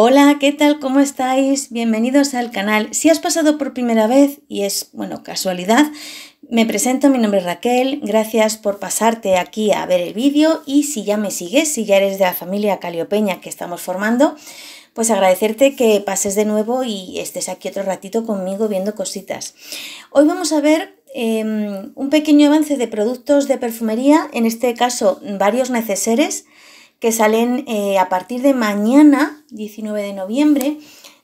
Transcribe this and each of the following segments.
Hola, ¿qué tal? ¿Cómo estáis? Bienvenidos al canal. Si has pasado por primera vez y es, bueno, casualidad, me presento, mi nombre es Raquel, gracias por pasarte aquí a ver el vídeo y si ya me sigues, si ya eres de la familia Caliopeña que estamos formando, pues agradecerte que pases de nuevo y estés aquí otro ratito conmigo viendo cositas. Hoy vamos a ver em, un pequeño avance de productos de perfumería, en este caso varios neceseres, que salen eh, a partir de mañana, 19 de noviembre.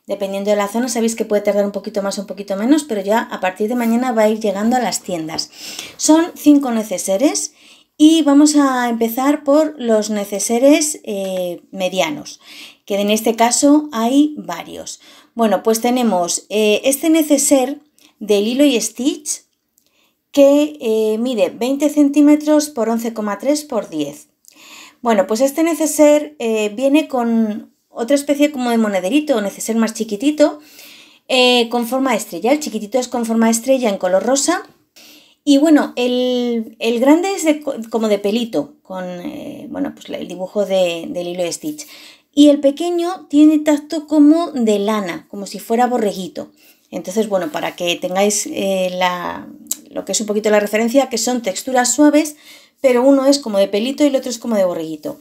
Dependiendo de la zona, sabéis que puede tardar un poquito más, o un poquito menos, pero ya a partir de mañana va a ir llegando a las tiendas. Son cinco neceseres y vamos a empezar por los neceseres eh, medianos, que en este caso hay varios. Bueno, pues tenemos eh, este neceser de hilo y Stitch que mide 20 centímetros por 11,3 por 10. Bueno, pues este neceser eh, viene con otra especie como de monederito neceser más chiquitito eh, con forma de estrella. El chiquitito es con forma de estrella en color rosa. Y bueno, el, grande es como de pelito, con eh, bueno, pues el dibujo de, del hilo de Stitch. Y el pequeño tiene tacto como de lana, como si fuera borreguito. Entonces, bueno, para que tengáis la, lo que es un poquito la referencia, que son texturas suaves, pero uno es como de pelito y el otro es como de borreguito.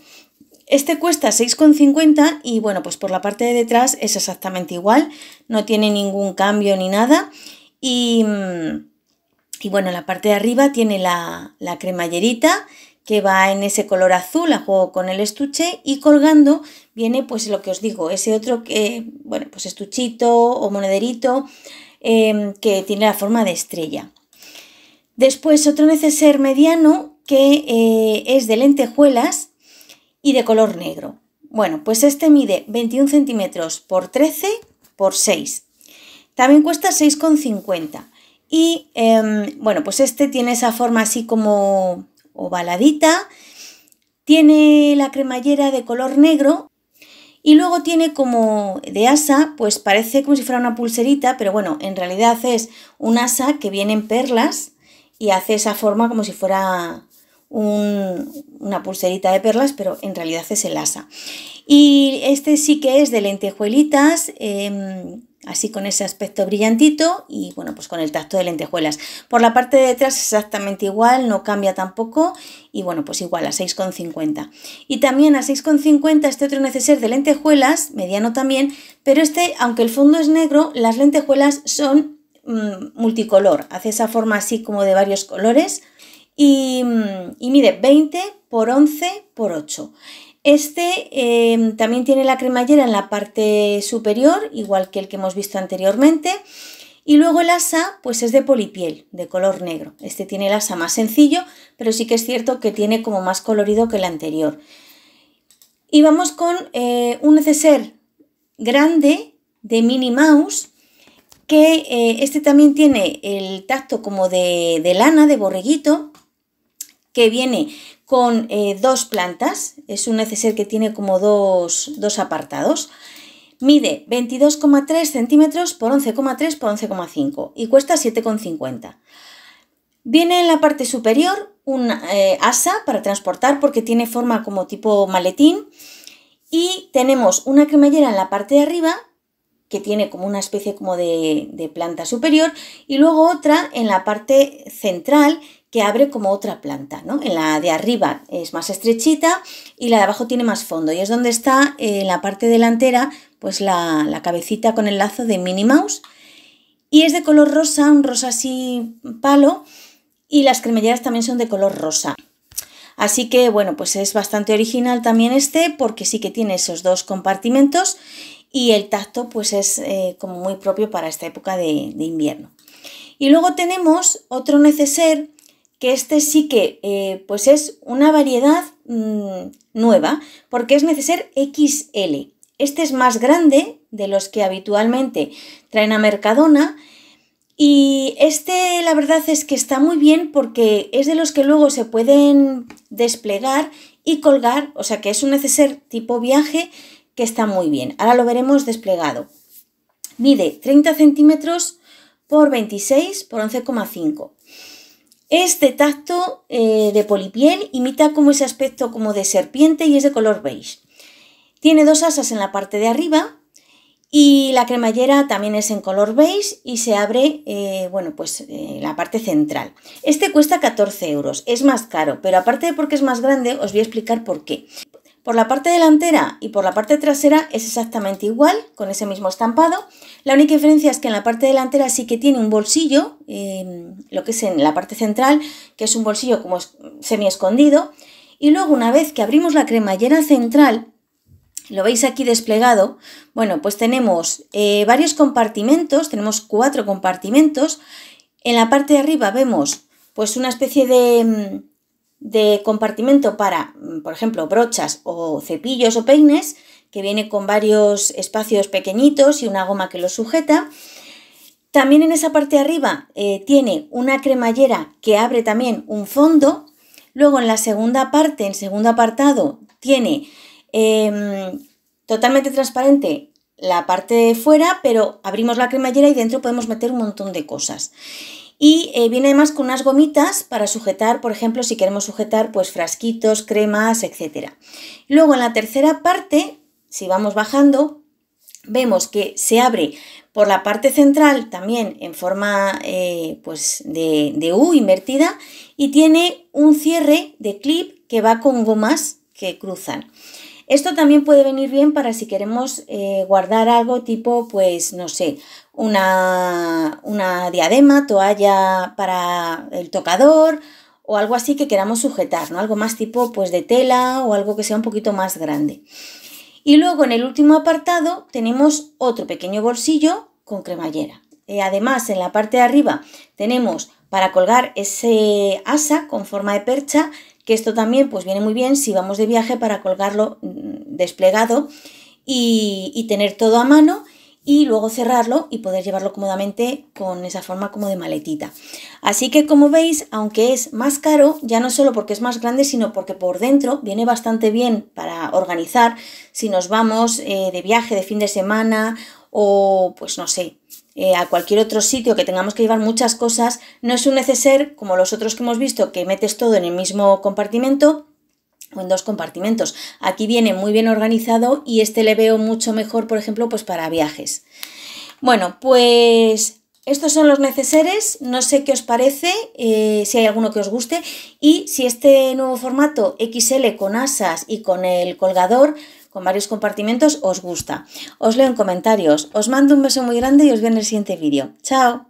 Este cuesta 6,50 y bueno, pues por la parte de detrás es exactamente igual, no tiene ningún cambio ni nada. Y, mm, bueno, la parte de arriba tiene la, la cremallerita que va en ese color azul a juego con el estuche y colgando viene pues lo que os digo, ese otro que, bueno, pues estuchito o monederito eh, que tiene la forma de estrella. Después otro neceser mediano que eh, es de lentejuelas y de color negro. Bueno, pues este mide 21 centímetros por 13 por 6. También cuesta 6,50. Y em, bueno, pues este tiene esa forma así como ovaladita. Tiene la cremallera de color negro y luego tiene como de asa, pues parece como si fuera una pulserita, pero bueno, en realidad es un asa que viene en perlas y hace esa forma como si fuera una pulserita de perlas, pero en realidad es el asa. Y este sí que es de lentejuelitas, em, así con ese aspecto brillantito y bueno, pues con el tacto de lentejuelas. Por la parte de atrás exactamente igual, no cambia tampoco y bueno, pues igual a 6,50. Y también a 6,50 este otro neceser de lentejuelas, mediano también, pero este, aunque el fondo es negro, las lentejuelas son mm, multicolor, hace esa forma así como de varios colores Mm, y, mide 20 por 11 por 8. Este em, también tiene la cremallera en la parte superior, igual que el que hemos visto anteriormente. Y luego el asa, pues es de polipiel, de color negro. Este tiene el asa más sencillo, pero sí que es cierto que tiene como más colorido que el anterior. Y vamos con eh, un neceser grande de mini Mouse, que eh, este también tiene el tacto como de, de lana, de borreguito, que viene con eh, dos plantas, es un neceser que tiene como dos, apartados. Mide 22,3 centímetros por 11,3 por 11,5 y cuesta 7,50. Viene en la parte superior un eh, asa para transportar porque tiene forma como tipo maletín y tenemos una cremallera en la parte de arriba que tiene como una especie como de, de planta superior y luego otra en la parte central que abre como otra planta, ¿no? En la de arriba es más estrechita y la de abajo tiene más fondo y es donde está eh, en la parte delantera pues la, cabecita con el lazo de Minnie Mouse y es de color rosa, un rosa así palo y las cremelleras también son de color rosa. Así que bueno, pues es bastante original también este porque sí que tiene esos dos compartimentos y el tacto pues es eh, como muy propio para esta época de, de invierno. Y luego tenemos otro neceser que este sí que eh, pues es una variedad mm, nueva, porque es neceser XL. Este es más grande de los que habitualmente traen a Mercadona. Y este la verdad es que está muy bien porque es de los que luego se pueden desplegar y colgar, o sea que es un neceser tipo viaje que está muy bien. Ahora lo veremos desplegado. Mide 30 centímetros por 26 por 11,5. Este tacto eh, de polipiel, imita como ese aspecto como de serpiente y es de color beige. Tiene dos asas en la parte de arriba y la cremallera también es en color beige y se abre, eh, bueno, pues eh, la parte central. Este cuesta 14 euros, es más caro, pero aparte de porque es más grande, os voy a explicar por qué. Por la parte delantera y por la parte trasera es exactamente igual, con ese mismo estampado. La única diferencia es que en la parte delantera sí que tiene un bolsillo, em, lo que es en la parte central, que es un bolsillo como semi escondido. Y luego una vez que abrimos la cremallera central, lo veis aquí desplegado, bueno, pues tenemos eh, varios compartimentos, tenemos cuatro compartimentos. En la parte de arriba vemos pues una especie de em, de compartimento para, mm, por ejemplo, brochas o cepillos o peines, que viene con varios espacios pequeñitos y una goma que los sujeta. También en esa parte de arriba eh, tiene una cremallera que abre también un fondo. Luego en la segunda parte, en segundo apartado, tiene em, totalmente transparente la parte de fuera, pero abrimos la cremallera y dentro podemos meter un montón de cosas. Y eh, viene además con unas gomitas para sujetar, por ejemplo, si queremos sujetar pues frasquitos, cremas, etc. Luego en la tercera parte, si vamos bajando, vemos que se abre por la parte central también en forma eh, pues de, U invertida y tiene un cierre de clip que va con gomas que cruzan. Esto también puede venir bien para si queremos eh, guardar algo tipo, pues no sé, una, una diadema, toalla para el tocador o algo así que queramos sujetar, ¿no? Algo más tipo pues de tela o algo que sea un poquito más grande. Y luego en el último apartado tenemos otro pequeño bolsillo con cremallera. y eh, además en la parte de arriba tenemos para colgar ese asa con forma de percha, que esto también pues viene muy bien si vamos de viaje para colgarlo mm, desplegado y, y tener todo a mano y luego cerrarlo y poder llevarlo cómodamente con esa forma como de maletita. Así que como veis, aunque es más caro, ya no solo porque es más grande, sino porque por dentro viene bastante bien para organizar si nos vamos eh, de viaje de fin de semana o pues no sé, eh, a cualquier otro sitio que tengamos que llevar muchas cosas, no es un neceser como los otros que hemos visto que metes todo en el mismo compartimento en dos compartimentos. Aquí viene muy bien organizado y este le veo mucho mejor, por ejemplo, pues para viajes. Bueno, pues estos son los neceseres, no sé qué os parece, eh, si hay alguno que os guste y si este nuevo formato XL con asas y con el colgador con varios compartimentos os gusta. Os leo en comentarios, os mando un beso muy grande y os veo en el siguiente vídeo. ¡Chao!